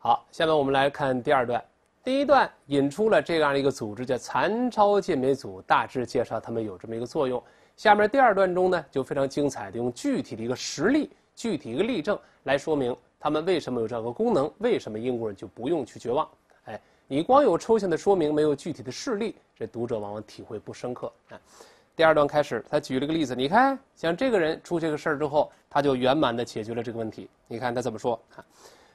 好，下面我们来看第二段。第一段引出了这样一个组织，叫残超健美组，大致介绍他们有这么一个作用。下面第二段中呢，就非常精彩的用具体的一个实例、具体一个例证来说明他们为什么有这个功能，为什么英国人就不用去绝望。哎，你光有抽象的说明，没有具体的事例，这读者往往体会不深刻。哎，第二段开始，他举了一个例子，你看，像这个人出这个事儿之后，他就圆满的解决了这个问题。你看他怎么说？看。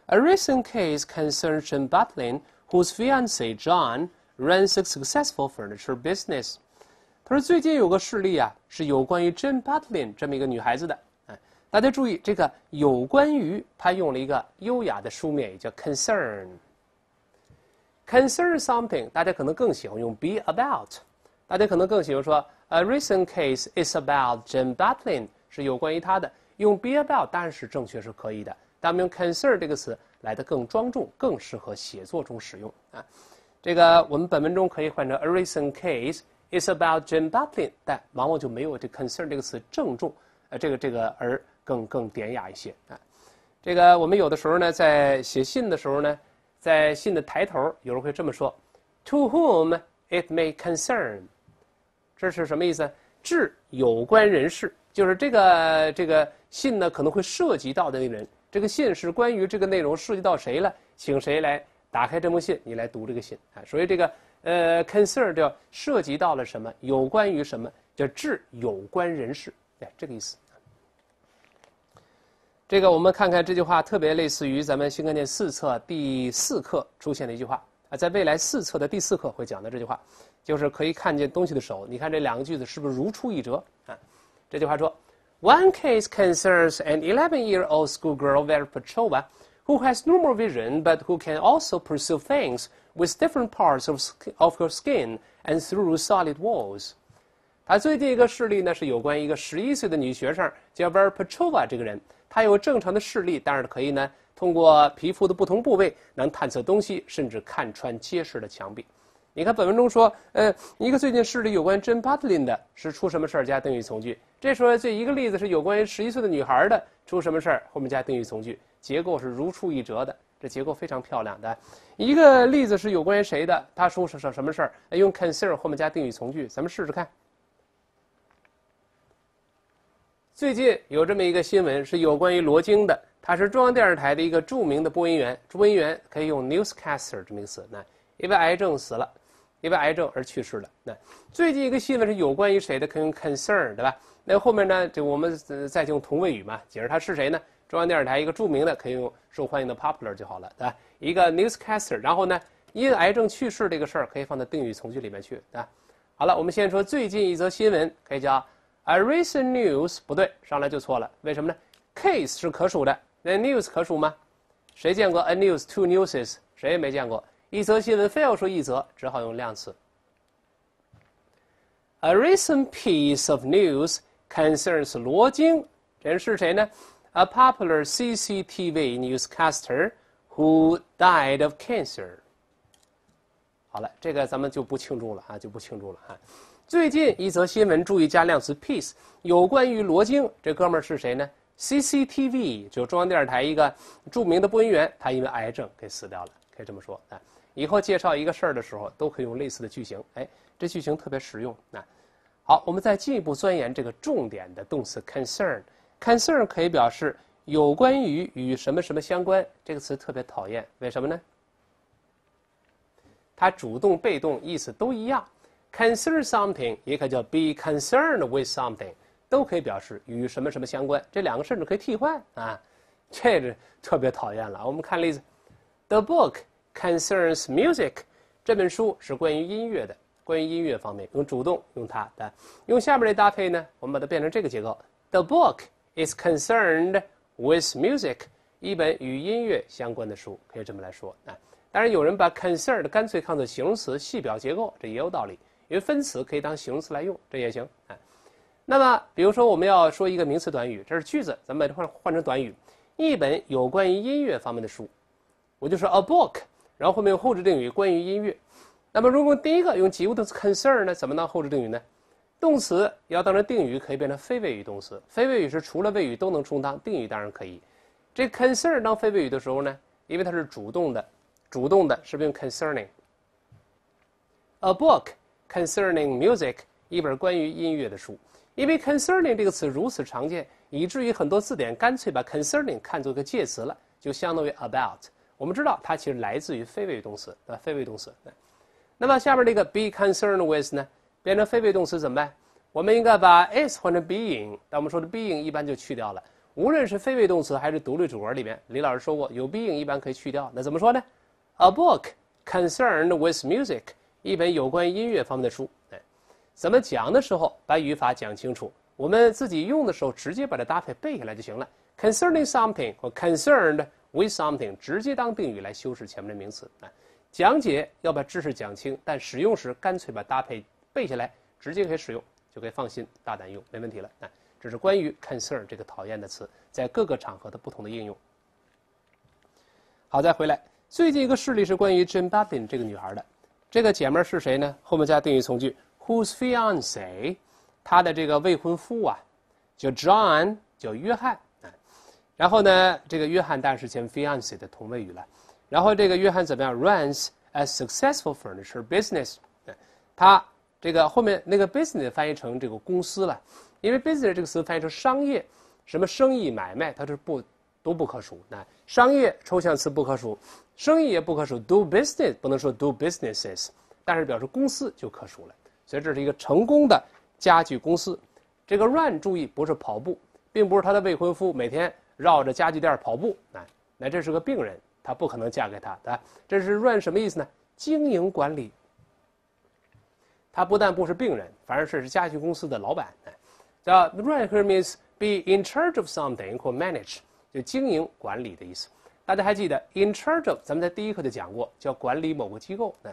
A recent case concerns Chen Butlin, whose fiancé John runs a successful furniture business。他说最近有个事例啊，是有关于 Jen Butlin 这么一个女孩子的。哎，大家注意，这个有关于他用了一个优雅的书面语叫 concern。concern something，大家可能更喜欢用 be about。大家可能更喜欢说，a recent case is about Jane Butlin 是有关于她的。用 be about 当然是正确是可以的。咱们用 "concern" 这个词来的更庄重，更适合写作中使用啊。这个我们本文中可以换成 "a recent case is about Jim b u t l i n 但往往就没有这 "concern" 这个词郑重，呃，这个这个而更更典雅一些啊。这个我们有的时候呢，在写信的时候呢，在信的抬头，有人会这么说："To whom it may concern"，这是什么意思？致有关人士，就是这个这个信呢可能会涉及到的那人。这个信是关于这个内容涉及到谁了，请谁来打开这封信，你来读这个信啊。所以这个呃，concern 就涉及到了什么，有关于什么，就致有关人士，哎，这个意思。这个我们看看这句话，特别类似于咱们新概念四册第四课出现的一句话啊，在未来四册的第四课会讲到这句话，就是可以看见东西的手。你看这两个句子是不是如出一辙啊？这句话说。One case concerns an 11-year-old schoolgirl, Vera Petrova, who has normal vision but who can also perceive things with different parts of, of her skin and through solid walls. 啊，最近一个事例呢是有关一个十一岁的女学生叫 Vera Petrova 这个人，她有正常的视力，但是可以呢通过皮肤的不同部位能探测东西，甚至看穿结实的墙壁。你看本文中说，呃，一个最近市里有关 Jane Putlin 的是出什么事儿加定语从句。这时候这一个例子是有关于十一岁的女孩的出什么事儿后面加定语从句，结构是如出一辙的。这结构非常漂亮的。一个例子是有关于谁的，他说什什什么事儿，用 c o n s i d e r 后面加定语从句。咱们试试看。最近有这么一个新闻是有关于罗京的，他是中央电视台的一个著名的播音员，播音员可以用 newscaster 这个词那因为癌症死了。因为癌症而去世了。那最近一个新闻是有关于谁的？可以用 concern，对吧？那后面呢？就我们再用同位语嘛，解释他是谁呢？中央电视台一个著名的，可以用受欢迎的 popular 就好了，对吧？一个 newscaster。然后呢，因癌症去世这个事儿可以放在定语从句里面去，对吧？好了，我们先说最近一则新闻，可以叫 a recent news。不对，上来就错了。为什么呢？Case 是可数的那 news 可数吗？谁见过 a news，two newses？谁也没见过。一则新闻非要说一则，只好用量词。A recent piece of news concerns 罗京，这人是谁呢？A popular CCTV newscaster who died of cancer。好了，这个咱们就不庆祝了啊，就不庆祝了啊。最近一则新闻，注意加量词 piece，有关于罗京，这哥们儿是谁呢？CCTV 就中央电视台一个著名的播音员，他因为癌症给死掉了，可以这么说啊。以后介绍一个事儿的时候，都可以用类似的句型。哎，这句型特别实用。那好，我们再进一步钻研这个重点的动词 concern。concern 可以表示有关于与什么什么相关。这个词特别讨厌，为什么呢？它主动、被动意思都一样。concern something 也可叫 be concerned with something，都可以表示与什么什么相关。这两个甚至可以替换啊，这是特别讨厌了。我们看例子，the book。Concerns music，这本书是关于音乐的，关于音乐方面。用主动，用它。的，用下面的搭配呢？我们把它变成这个结构：The book is concerned with music。一本与音乐相关的书，可以这么来说啊。当然，有人把 concerned 干脆看作形容词，系表结构，这也有道理，因为分词可以当形容词来用，这也行啊。那么，比如说我们要说一个名词短语，这是句子，咱们把它换换成短语：一本有关于音乐方面的书，我就说 a book。然后后面有后置定语关于音乐。那么如果第一个用及物的 concern 呢，怎么当后置定语呢？动词要当成定语，可以变成非谓语动词。非谓语是除了谓语都能充当定语，当然可以。这 concern 当非谓语的时候呢，因为它是主动的，主动的是不是用 concerning。A book concerning music，一本关于音乐的书。因为 concerning 这个词如此常见，以至于很多字典干脆把 concerning 看作个介词了，就相当于 about。我们知道它其实来自于非谓语动词，对吧？非谓语动词。那么下面这个 be concerned with 呢，变成非谓语动词怎么办？我们应该把 is 换成 being，但我们说的 being 一般就去掉了。无论是非谓语动词还是独立主格里面，李老师说过，有 being 一般可以去掉。那怎么说呢？A book concerned with music，一本有关音乐方面的书。怎么讲的时候把语法讲清楚？我们自己用的时候直接把它搭配背下来就行了。Concerning something 或 concerned。With something 直接当定语来修饰前面的名词啊，讲解要把知识讲清，但使用时干脆把搭配背下来，直接可以使用，就可以放心大胆用，没问题了啊。这是关于 concern 这个讨厌的词在各个场合的不同的应用。好，再回来，最近一个事例是关于 j i n Babin 这个女孩的，这个姐妹是谁呢？后面加定语从句，whose fiance，她的这个未婚夫啊，叫 John，叫约翰。然后呢，这个约翰当然是跟 fiance 的同位语了。然后这个约翰怎么样？runs a successful furniture business。他这个后面那个 business 翻译成这个公司了，因为 business 这个词翻译成商业、什么生意买卖，它是不都不可数那商业抽象词不可数，生意也不可数。do business 不能说 do businesses，但是表示公司就可数了。所以这是一个成功的家具公司。这个 run 注意不是跑步，并不是他的未婚夫每天。绕着家具店跑步，那那这是个病人，他不可能嫁给他，对吧？这是 run 什么意思呢？经营管理。他不但不是病人，反而是家具公司的老板，叫 run here means be in charge of some 等于或 manage，就经营管理的意思。大家还记得 in charge of 咱们在第一课就讲过，叫管理某个机构，啊，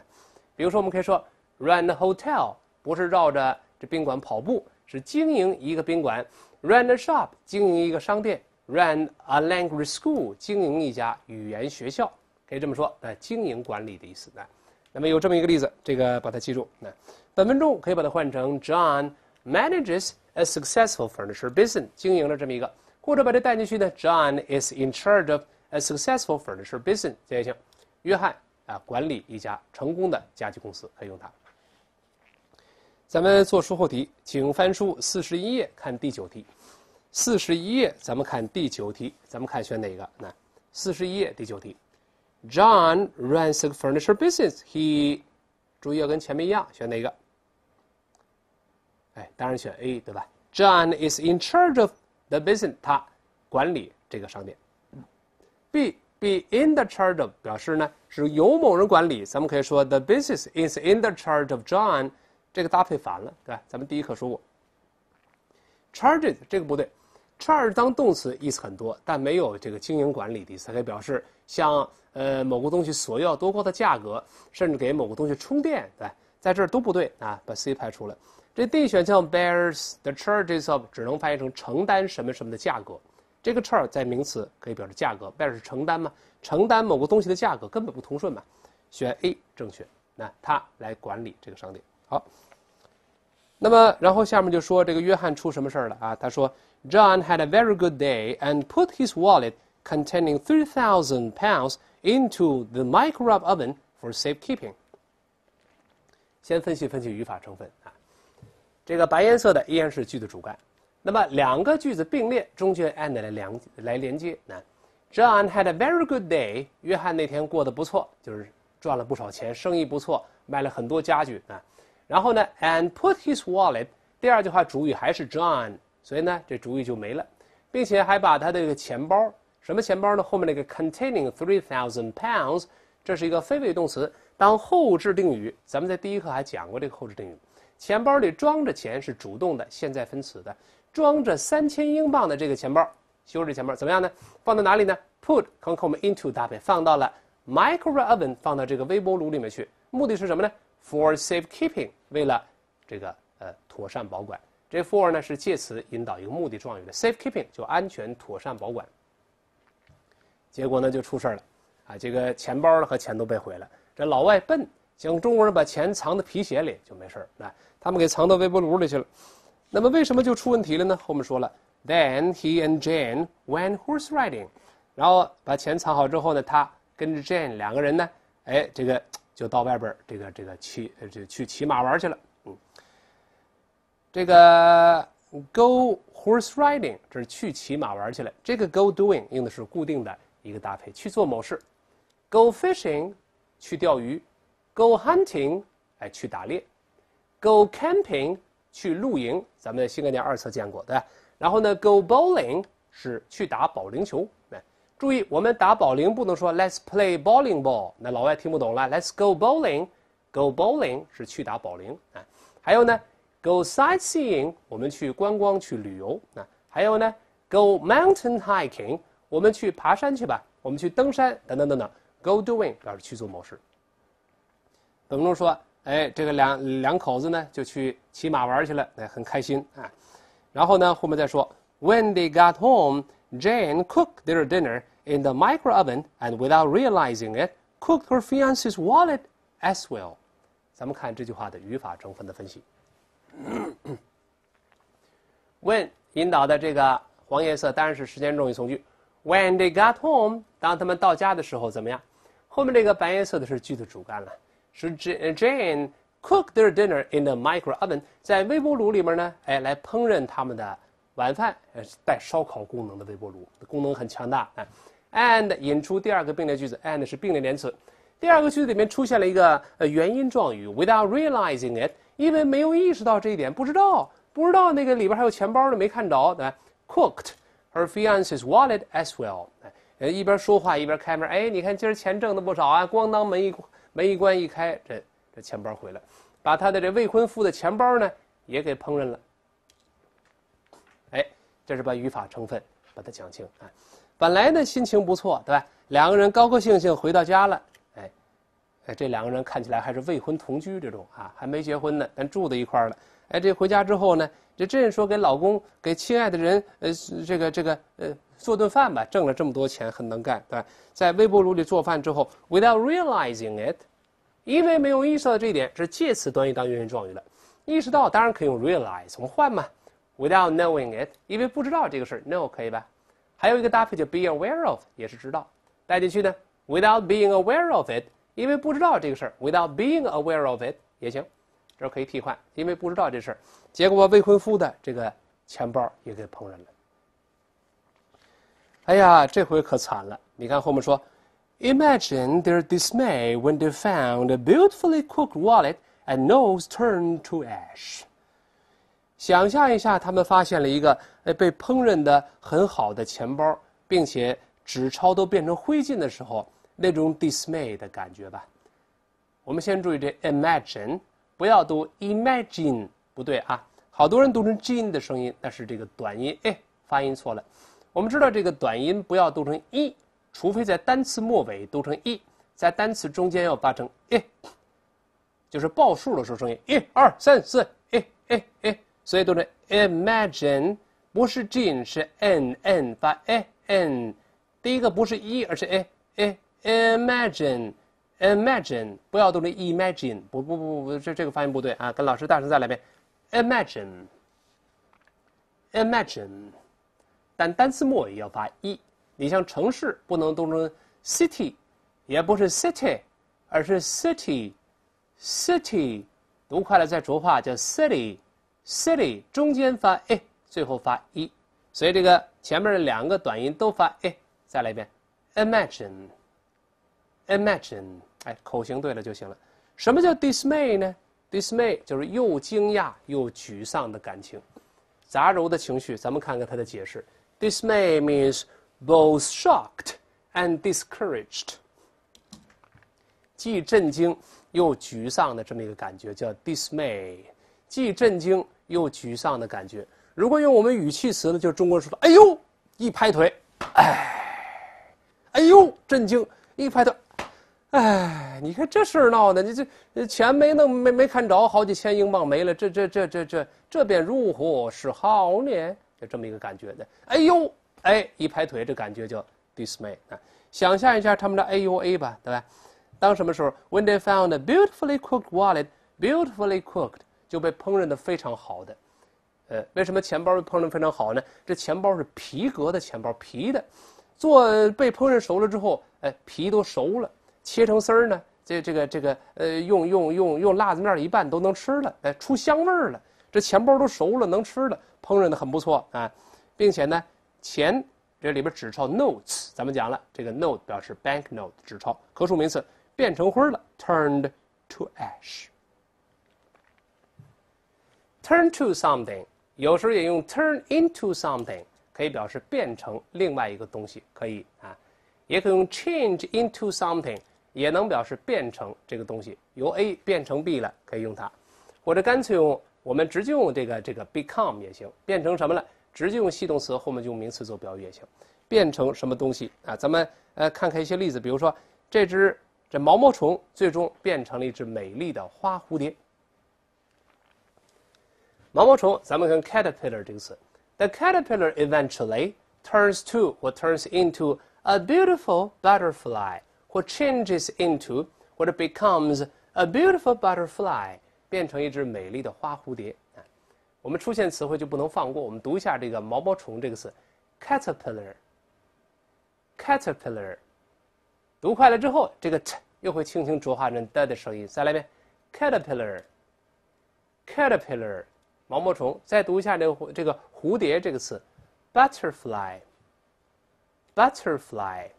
比如说我们可以说 run the hotel，不是绕着这宾馆跑步，是经营一个宾馆；run the shop，经营一个商店。Ran a language school，经营一家语言学校，可以这么说，来经营管理的意思呢。那么有这么一个例子，这个把它记住。那本文中可以把它换成 John manages a successful furniture business，经营了这么一个，或者把它带进去呢，John is in charge of a successful furniture business，这也行。约翰啊，管理一家成功的家具公司，可以用它。咱们做书后题，请翻书四十一页，看第九题。四十一页，咱们看第九题，咱们看选哪个？那四十一页第九题，John runs a furniture business. He，注意要跟前面一样，选哪个？哎，当然选 A 对吧？John is in charge of the business. 他管理这个商店。B be in the charge of 表示呢是由某人管理，咱们可以说 The business is in the charge of John。这个搭配反了，对吧？咱们第一课说过，charges 这个不对。charge 当动词意思很多，但没有这个经营管理的意思，可以表示向呃某个东西索要多高的价格，甚至给某个东西充电，对，在这儿都不对啊，把 C 排除了。这 D 选项 bears the charges of 只能翻译成承担什么什么的价格，这个 charge 在名词可以表示价格 b e a r 是承担嘛，承担某个东西的价格根本不通顺嘛，选 A 正确。那他来管理这个商店。好，那么然后下面就说这个约翰出什么事儿了啊？他说。John had a very good day and put his wallet containing 3,000 pounds into the microwave oven for safekeeping. 先分析分析语法成分啊，这个白颜色的依然是句子主干。那么两个句子并列，中间 had a very good day。约翰那天过得不错，就是赚了不少钱，生意不错，卖了很多家具啊。然后呢，and put his wallet。第二句话主语还是 John。所以呢，这主意就没了，并且还把他的这个钱包，什么钱包呢？后面那个 containing three thousand pounds，这是一个非谓语动词当后置定语。咱们在第一课还讲过这个后置定语。钱包里装着钱是主动的，现在分词的。装着三千英镑的这个钱包，修饰钱包怎么样呢？放到哪里呢？Put 可能和我们 into 搭配，放到了 m i c r o oven，放到这个微波炉里面去。目的是什么呢？For safe keeping，为了这个呃妥善保管。这 for 呢是介词引导一个目的状语的 safe keeping 就安全妥善保管。结果呢就出事儿了，啊这个钱包呢和钱都被毁了。这老外笨，想中国人把钱藏在皮鞋里就没事儿，来他们给藏到微波炉里去了。那么为什么就出问题了呢？后面说了，then he and Jane went horse riding，然后把钱藏好之后呢，他跟着 Jane 两个人呢，哎这个就到外边这个这个骑就去骑马玩去了。这个 go horse riding，这是去骑马玩去了。这个 go doing 用的是固定的一个搭配，去做某事。go fishing 去钓鱼，go hunting 哎去打猎，go camping 去露营，咱们新概念二册见过，对吧？然后呢，go bowling 是去打保龄球。注意，我们打保龄不能说 let's play bowling ball，那老外听不懂了。let's go bowling，go bowling 是去打保龄。啊。还有呢？go sightseeing，我们去观光去旅游啊。还有呢，go mountain hiking，我们去爬山去吧，我们去登山等等等等。go doing 表示去做某事。怎么中说，哎，这个两两口子呢就去骑马玩去了，哎，很开心啊。然后呢，后面再说，When they got home, Jane cooked their dinner in the microwave and without realizing it, cooked her fiance's wallet as well。咱们看这句话的语法成分的分析。when 引导的这个黄颜色当然是时间状语从句。When they got home，当他们到家的时候，怎么样？后面这个白颜色的是句子主干了。是 Jane cook their dinner in the microwave oven，在微波炉里面呢，哎，来烹饪他们的晚饭。带烧烤功能的微波炉，功能很强大。and 引出第二个并列句子，and 是并列连词。第二个句子里面出现了一个呃原因状语，without realizing it。因为没有意识到这一点，不知道不知道那个里边还有钱包呢，没看着，对吧？Cooked her fiance's wallet as well。哎，一边说话一边开门，哎，你看今儿钱挣的不少啊，咣当门一门一关一开，这这钱包回来，把他的这未婚夫的钱包呢也给烹饪了。哎，这是把语法成分把它讲清。啊。本来呢心情不错，对吧？两个人高高兴兴回到家了。这两个人看起来还是未婚同居这种啊，还没结婚呢，但住在一块儿了。哎，这回家之后呢，这这人说给老公、给亲爱的人，呃，这个这个呃，做顿饭吧。挣了这么多钱，很能干，对吧？在微波炉里做饭之后，without realizing it，因为没有意识到这一点，是介词短语当原因状语了。意识到当然可以用 realize，我们换嘛。without knowing it，因为不知道这个事儿，know 可以吧？还有一个搭配叫 be aware of，也是知道，带进去呢，without being aware of it。因为不知道这个事儿，without being aware of it 也行，这可以替换。因为不知道这事儿，结果未婚夫的这个钱包也给烹饪了。哎呀，这回可惨了！你看后面说，Imagine their dismay when they found a beautifully cooked wallet and n o s e turned to ash。想象一下，他们发现了一个呃被烹饪的很好的钱包，并且纸钞都变成灰烬的时候。那种 dismay 的感觉吧。我们先注意这 imagine，不要读 imagine 不对啊，好多人读成 gin 的声音，但是这个短音哎，发音错了。我们知道这个短音不要读成 e，除非在单词末尾读成 e，在单词中间要发成 a 就是报数的时候声音一二三四哎哎哎，所以读成 imagine，不是 gin，是 n n 发 e n，第一个不是 e 而是 a e。Imagine，Imagine，不要读成 Imagine，不不不不，这这个发音不对啊！跟老师大声再来一遍：Imagine，Imagine。但单词末也要发 e。你像城市不能读成 city，也不是 city，而是 city，city 读快了再浊化叫 city，city 中间发 a，最后发 i。所以这个前面的两个短音都发 a，再来一遍：Imagine。Imagine，哎，口型对了就行了。什么叫 dismay 呢？Dismay 就是又惊讶又沮丧的感情，杂糅的情绪。咱们看看它的解释。Dismay means both shocked and discouraged，既震惊又沮丧的这么一个感觉，叫 dismay。既震惊又沮丧的感觉。如果用我们语气词呢，就是中国人说：“哎呦！”一拍腿，哎，哎呦！震惊，一拍腿。哎，你看这事儿闹的，你这钱没弄没没看着，好几千英镑没了，这这这这这这便入伙是好呢，就这么一个感觉的。哎呦，哎一拍腿，这感觉叫 dismay 啊！想象一下他们的 AUA 吧，对吧？当什么时候，when they found a beautifully cooked wallet, beautifully cooked 就被烹饪的非常好的。呃，为什么钱包被烹饪非常好呢？这钱包是皮革的钱包，皮的，做被烹饪熟了之后，哎，皮都熟了。切成丝儿呢？这、这个、这个，呃，用、用、用、用辣子面一拌都能吃了。哎，出香味儿了。这钱包都熟了，能吃了。烹饪的很不错啊，并且呢，钱这里边纸钞 notes，咱们讲了，这个 note 表示 bank note 纸钞，可数名词，变成灰了，turned to ash。turn to something，有时候也用 turn into something，可以表示变成另外一个东西，可以啊，也可用 change into something。也能表示变成这个东西，由 A 变成 B 了，可以用它。或者干脆用，我们直接用这个这个 become 也行，变成什么了，直接用系动词后面就用名词做表语也行。变成什么东西啊？咱们呃看看一些例子，比如说这只这毛毛虫最终变成了一只美丽的花蝴蝶。毛毛虫咱们跟 caterpillar 这个词，The caterpillar eventually turns to what turns into a beautiful butterfly. 或 changes into，或者 becomes a beautiful butterfly，变成一只美丽的花蝴蝶。我们出现词汇就不能放过，我们读一下这个毛毛虫这个词，caterpillar。caterpillar，读快了之后，这个 t 又会轻轻浊化成 d 的声音，再来一遍，caterpillar。caterpillar，毛毛虫。再读一下这个这个蝴蝶这个词，butterfly。butterfly。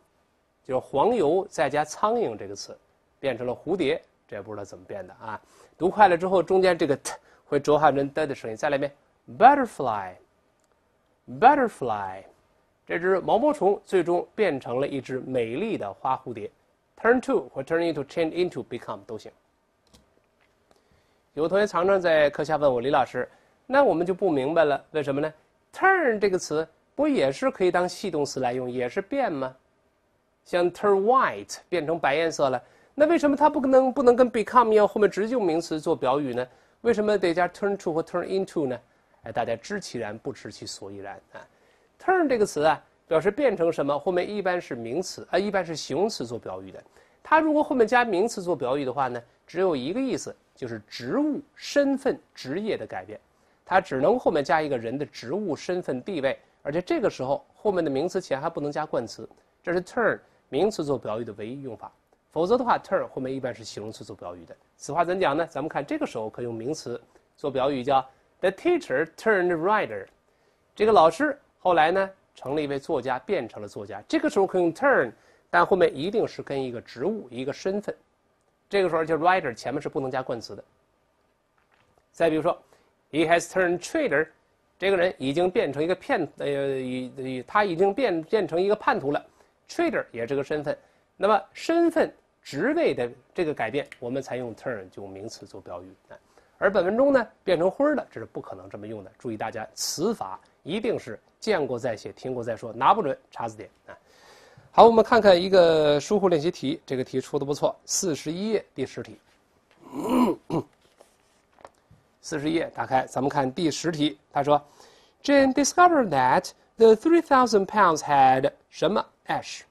就是黄油再加苍蝇这个词，变成了蝴蝶，这也不知道怎么变的啊！读快了之后，中间这个 t 会浊化成 d 的声音，再来一遍：butterfly，butterfly。这只毛毛虫最终变成了一只美丽的花蝴蝶。turn to 或 turn into、change into、become 都行。有同学常常在课下问我李老师，那我们就不明白了，为什么呢？turn 这个词不也是可以当系动词来用，也是变吗？像 turn white 变成白颜色了，那为什么它不能不能跟 become 一样后面直接用名词做表语呢？为什么得加 turn to 或 turn into 呢？哎，大家知其然不知其所以然啊。turn 这个词啊，表示变成什么，后面一般是名词啊，一般是形容词做表语的。它如果后面加名词做表语的话呢，只有一个意思，就是职务、身份、职业的改变。它只能后面加一个人的职务、身份、地位，而且这个时候后面的名词前还不能加冠词。这是 turn。名词做表语的唯一用法，否则的话，turn 后面一般是形容词做表语的。此话怎讲呢？咱们看这个时候可以用名词做表语，叫 The teacher turned writer。这个老师后来呢，成了一位作家，变成了作家。这个时候可以用 turn，但后面一定是跟一个职务、一个身份。这个时候，就 writer 前面是不能加冠词的。再比如说，He has turned traitor。这个人已经变成一个骗呃，已他已经变变成一个叛徒了。Trader 也是个身份，那么身份职位的这个改变，我们才用 turn 就名词做表语。而本文中呢，变成灰的，这是不可能这么用的。注意大家词法一定是见过再写，听过再说，拿不准查字典啊。好，我们看看一个疏忽练习题，这个题出的不错，四十一页第十题。四十页打开，咱们看第十题，他说，Jane discovered that the three thousand pounds had 什么。Ash，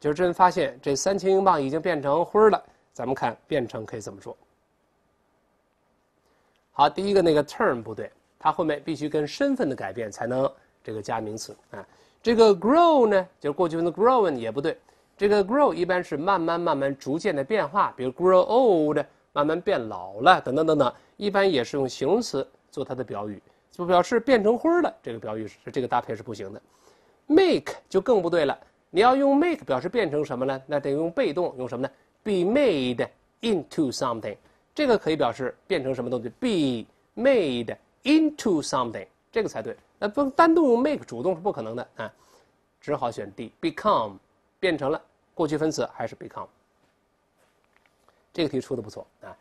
就是真发现这三千英镑已经变成灰儿了。咱们看变成可以怎么说？好，第一个那个 t e r m 不对，它后面必须跟身份的改变才能这个加名词啊。这个 grow 呢，就是过去分词 grown 也不对。这个 grow 一般是慢慢慢慢逐渐的变化，比如 grow old，慢慢变老了等等等等，一般也是用形容词做它的表语，就表示变成灰儿了。这个表语是这个搭配是不行的。Make 就更不对了，你要用 make 表示变成什么呢？那得用被动，用什么呢？Be made into something，这个可以表示变成什么东西？Be made into something，这个才对。那不单独用 make 主动是不可能的啊，只好选 D，become，变成了过去分词还是 become。这个题出的不错啊。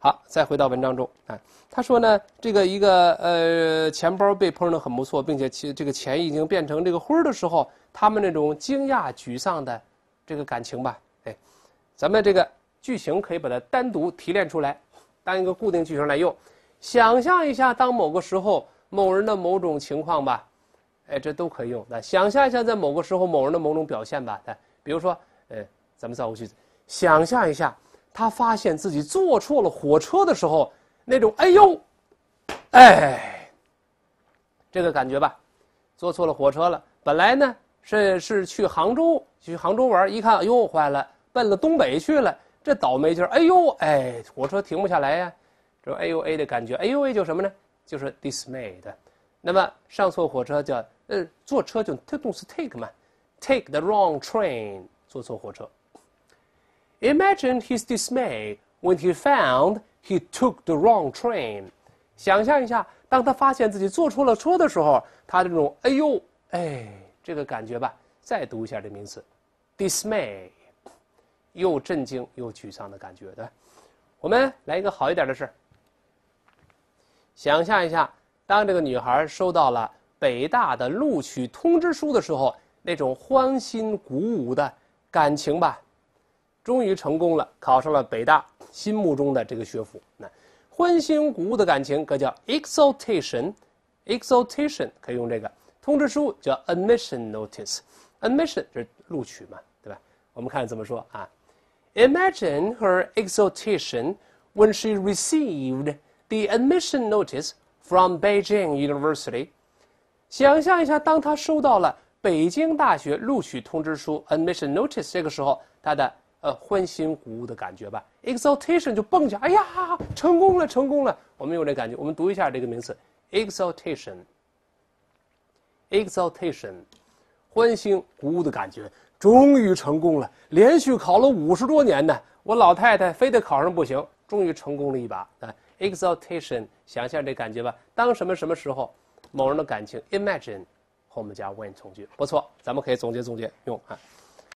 好，再回到文章中，啊，他说呢，这个一个呃钱包被饪的很不错，并且其这个钱已经变成这个灰儿的时候，他们那种惊讶沮丧的这个感情吧，哎，咱们这个句型可以把它单独提炼出来，当一个固定句型来用。想象一下，当某个时候某人的某种情况吧，哎，这都可以用。来想象一下，在某个时候某人的某种表现吧，来，比如说，呃，咱们造个句子，想象一下。他发现自己坐错了火车的时候，那种哎呦，哎，这个感觉吧，坐错了火车了。本来呢是是去杭州，去杭州玩。一看，哟，坏了，奔了东北去了。这倒霉劲儿，哎呦，哎，火车停不下来呀。这哎呦哎的感觉，哎呦哎就什么呢？就是 dismayed。那么上错火车叫呃坐车就 take 动词 take 嘛，take the wrong train，坐错火车。Imagine his dismay when he found he took the wrong train。想象一下，当他发现自己坐错了车的时候，他这种“哎呦，哎”这个感觉吧。再读一下这名词，dismay，又震惊又沮丧的感觉，对我们来一个好一点的事想象一下，当这个女孩收到了北大的录取通知书的时候，那种欢欣鼓舞的感情吧。终于成功了，考上了北大心目中的这个学府。那欢欣鼓舞的感情可叫 exultation，exultation 可用这个通知书叫 admission notice，admission 就是录取嘛，对吧？我们看怎么说啊？Imagine her exultation when she received the admission notice from Beijing University。想象一下，当她收到了北京大学录取通知书 admission notice 这个时候，她的呃，欢欣鼓舞的感觉吧，exultation 就蹦起来，哎呀，成功了，成功了！我们用这感觉，我们读一下这个名词，exultation。exultation，欢欣鼓舞的感觉，终于成功了，连续考了五十多年呢，我老太太非得考上不行，终于成功了一把啊！exultation，想象这感觉吧，当什么什么时候，某人的感情，imagine，后面加 when 从句，不错，咱们可以总结总结用啊。